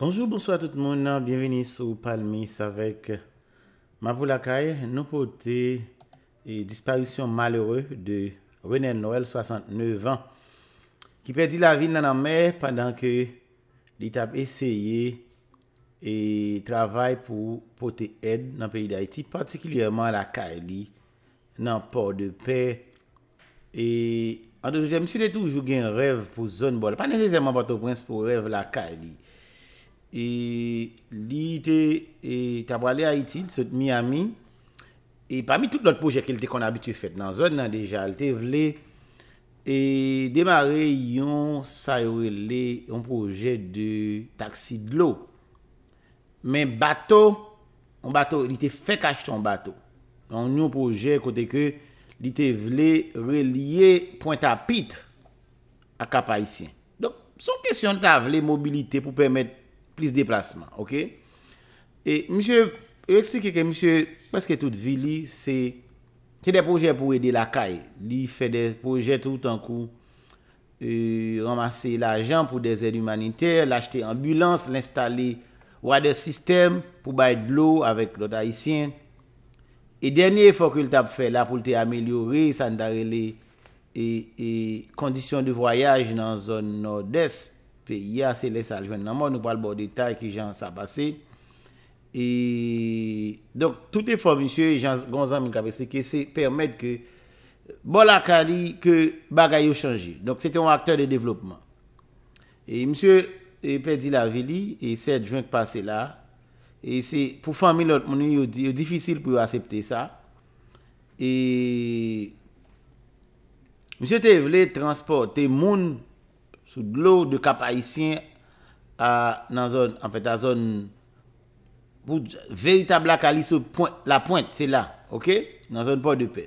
Bonjour, bonsoir tout moun nan, bienveni sou Palmis avèk Mapou lakay, nou pote Disparisyon malheureux de René Noël, 69 ans Ki pedi la vil nan an mè, padan ke Li tap eseye E travay pou pote ed nan peyi d'Aiti Partikilyèman lakay li Nan port de pè E an dojouje, msou lè toujou gen rev pou zon bol Pa nesezèman pato prins pou rev lakay li e li te e tabwale Haiti, sot Miami e pami tout lot proje ke li te kon abitue fet nan zon nan deja li te vle e demare yon sa yon proje de taksi de lo men bato yon bato li te fe kaj ton bato yon yon proje kote ke li te vle relye pointa pit a kapay si son kesyon ta vle mobilite pou pwemet plus déplacement, ok? Et monsieur, vous que monsieur, presque toute ville, c'est des projets pour aider la caille. Il fait des projets tout en coup, ramasser l'argent pour des aides humanitaires, l'acheter ambulance, l'installer des systèmes pour bailler de l'eau avec l'autre haïtien. Et dernier effort qu'il tape fait là pour améliorer ça les et, et conditions de voyage dans la zone nord-est pe yase lese aljwen nanman, nou pal bo detay ki jan sa pase. E, donk, tout e fòm, monsye, jans gonzan moun kapespe, ke se permèd ke, bol akali, ke bagay yo chanji. Donk, se te yon akter de devlopman. E, monsye, e pedi la vili, e sed jwen pase la, e se pou fami lot, moun yon yon difisil pou yon asepte sa. E, monsye, te vle transporte, te moun transporte, sou glou de kapayisyen nan zon, en fèt, nan zon veytab lakali sou la pointe, se la, ok, nan zon poy de pè.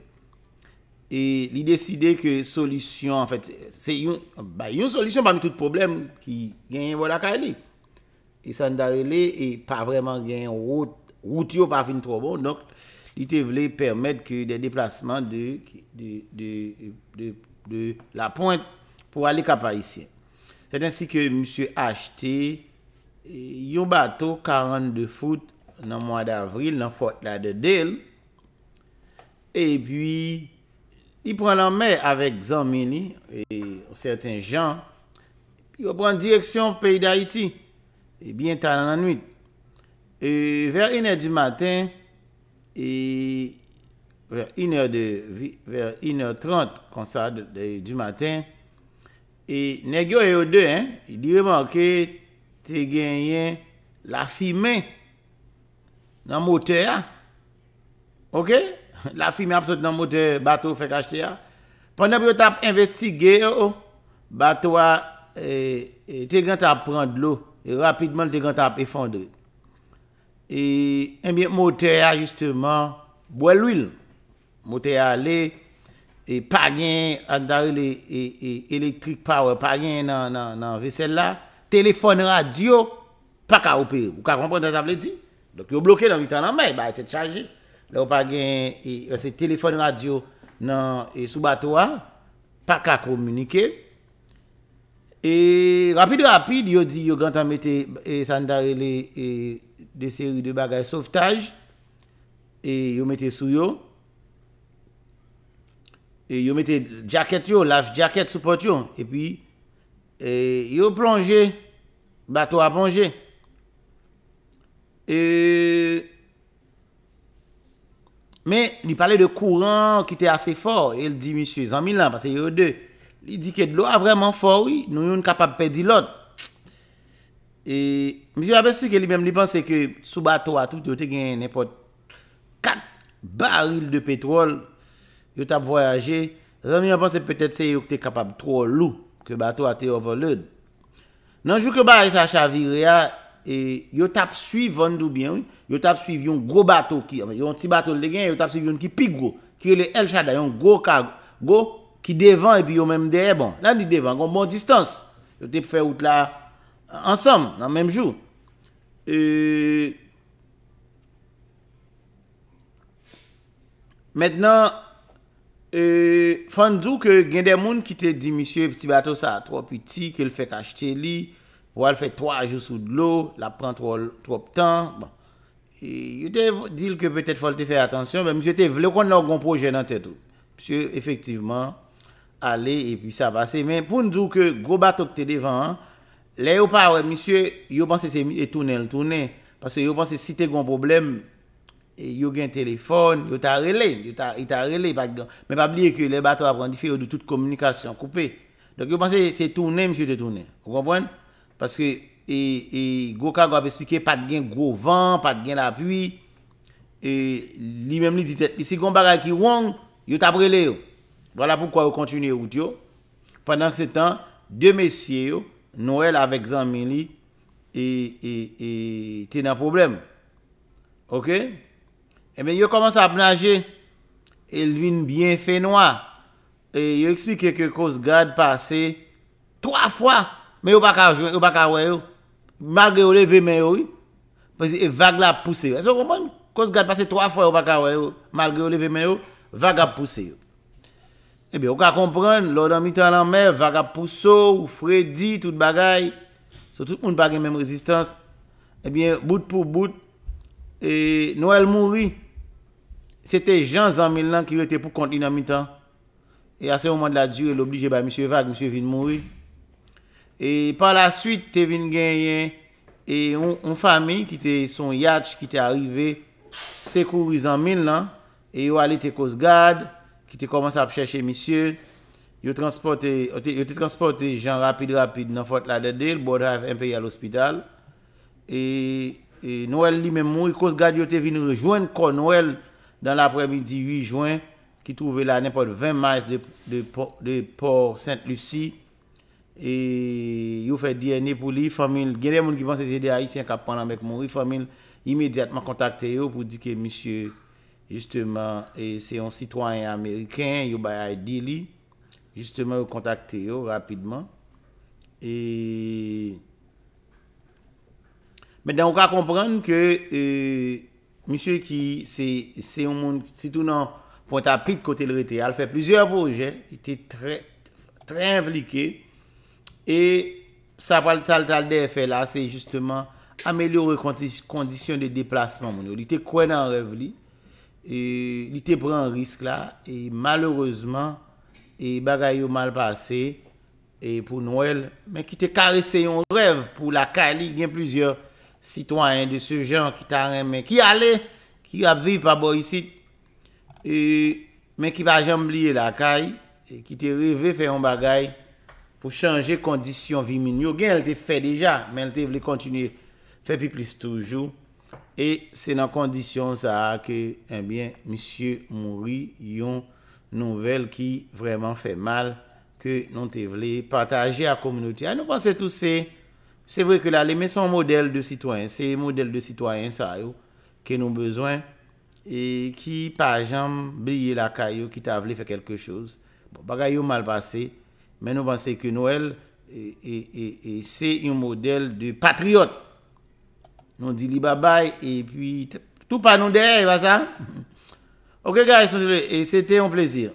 E li deside ke solisyon, en fèt, se yon, ba yon solisyon pami tout problem ki gen yon vol lakali. E san darele, e pa vreman gen yon routio pa fin tro bon, donk, li te vle permèt ke de deplasman de la pointe pou ale kapayisyen. Tèten si ke M. H.T. yon bato 42 foot nan mwa d'avril nan fort la de Del. E pi yi pran nan mer avèk Zanmini e certain jan. Yon pran direksyon peyi d'Haïti. E bientan nan anuit. E ver inè di maten e ver inè 30 kon sa di maten. E negyo e o de, e direman ke te genyen la fime nan mote a. Ok? La fime ap sot nan mote bato fek ashte a. Ponen bi yo tap investigye yo, oh, bato a, e, e, te genyan tap prend lo, e rapidman te genyan tap efandre. E mbi mote a, justeman, bwe lwil. Mote a le... E pa gen andarele elektrik e, power, pa gen nan vesel la, Telefon radio, pa ka opere. Ou ka kompon de sa ple di? Dok yo bloke nan vitan nan may, ba ite e chaje. Lè ou pa gen, e, se telefon radio nan soubatoa, Pa ka komunike. E rapide rapide, yo di yo gantan mette sandarele de seri de bagay sauvetaj, E yo mette sou yo. E yo mette jaket yo, laf jaket sou pot yo. E pi, e, yo plonge, bato a plonge. E, Men, ni pale de kouran ki te ase for. El di, misu, zan milan, pase yo de. Li di ke de lo a vreman for, nou yon kapap pedi lot. E, misu, abe explike li mem, li panse ke sou bato a tout, yo te gen nepot kat baril de petrol. Yo tap voyaje. Zanmi yo panse petet se yo te kapab tro lou. Ke batou a te overload. Nanjou ke ba a yon sa chavire ya. E, yo tap suiv yon doubyen. Yo tap suiv yon gro batou. Yon ti batou le gen. Yo tap suiv yon ki pik go. Ki yon le el chada. Yon gro kag go. Ki devan. E pi yon menm de e bon. Nan di devan. Gon bon distance. Yo te pou fe out la. Ansem nan menm jou. E, Mètnen. Mètnen. E, Fandou ke gen de moun ki te di, misye, piti bato sa a tro piti, ke l fek a chte li, wal fek tro a jo sou de lo, la pren tro pitan, yo te dil ke petet folte fek atensyon, monsye te vle kon lor gon proje nan te tou. Monsye, efektiveman, ale, e pi sa vase, men, poun djou ke go bato kte devan, le yo pa, wè, monsye, yo panse se etounen l'tounen, parce yo panse si te gon probleme, E yo gen telefon, yo ta rele, yo ta rele pat gen. Men pa bliye ki le bato apren di fe yo de tout komunikasyon koupe. Donk yo panse se toune, msye te toune. Ou konpwen? Paske, e, e, gwo ka gwa ap esplike pat gen gwo van, pat gen la pluie. E, li menm li di te, li se konpare a ki wang, yo ta rele yo. Vola poukwa yo kontinye ou di yo. Panan k se tan, de mesye yo, Noël avek zanmen li, e, e, e, te nan problem. Ok? E ben yo komanse ap nage, e lvin byen fe noua, e yo eksplike ke koz gade pase, 3 fwa, me yo baka wè yo, magre yo leve men yo, e vag la pousse yo. E se yo koman, koz gade pase 3 fwa yo baka wè yo, magre yo leve men yo, vag la pousse yo. E ben yo ka kompran, lò dan mi tan an mè, vag la pousse yo, ou fredi, tout bagay, sou tout moun bagay mèm rezistans, e eh ben bout pou bout, e nou el moun wè, Se te jan zan mil nan ki yo te pou konti nan mi tan. E a se ouman de la djure, l'oblije ba msye Vag, msye vin moun ri. E pa la suite, te vin genyen, e yon fami, ki te son Yatch, ki te arrive, se kouri zan mil nan, e yo ale te koz gad, ki te komanse ap chèche msye, yo te transporte jan rapide rapide nan fote la dede, l'bo drave en peyi al ospital. E nou el li men moun, yo te vin rejoen kon nou el, dan l'apremidi 8 juan, ki touve la nèpote 20 mars de Port Saint-Lucie, e yon fè diè Népouli, fòmil, gèlè moun ki pan se zè de Aïsien Kapon la Mèk Moun, fòmil, imèdiatman kontakte yo pou di ke misye, jistèman, se yon sitwanyen Amerikèn, yon bayay di li, jistèman, yon kontakte yo, rapidman, e... Mèdè an wak komprèn ke... Monsye ki se yon moun sitounan pwant apik kote l rete. Al fe plizyeur proje, ite tre implike. E sa pal tal tal defen la, se justeman amelyore kondisyon de deplasman moun yo. Ite kwenan rev li, ite pran risk la. E maloreseman, e bagay yo mal pase. E pou Noel, men ki te karesse yon rev pou la ka li gen plizyeur. Bon eh Sitwa yon de se jan ki ta reme, ki ale, ki ap viv pa bo yisi, men ki pa jamb liye lakay, ki te revè fè yon bagay pou chanje kondisyon vi minyo. Gen el te fè deja, men el te vle kontinye fè pi plis toujou. E se nan kondisyon sa a ke, enbyen, misye Mouri yon nouvel ki vreman fè mal ke non te vle patajè a kominoti. A nou panse tout se? Se vwe ke la, le men son model de citoyen, se model de citoyen sa yo, ke nou bezwen, e ki pajam blye la kayo, ki ta vle fe kelke chouz. Bagay yo mal pase, men nou panse ke Noël, e se yon model de patriote. Nou di li babay, e pi tou pa nou dey, va sa? Ok guys, se te yon plezir.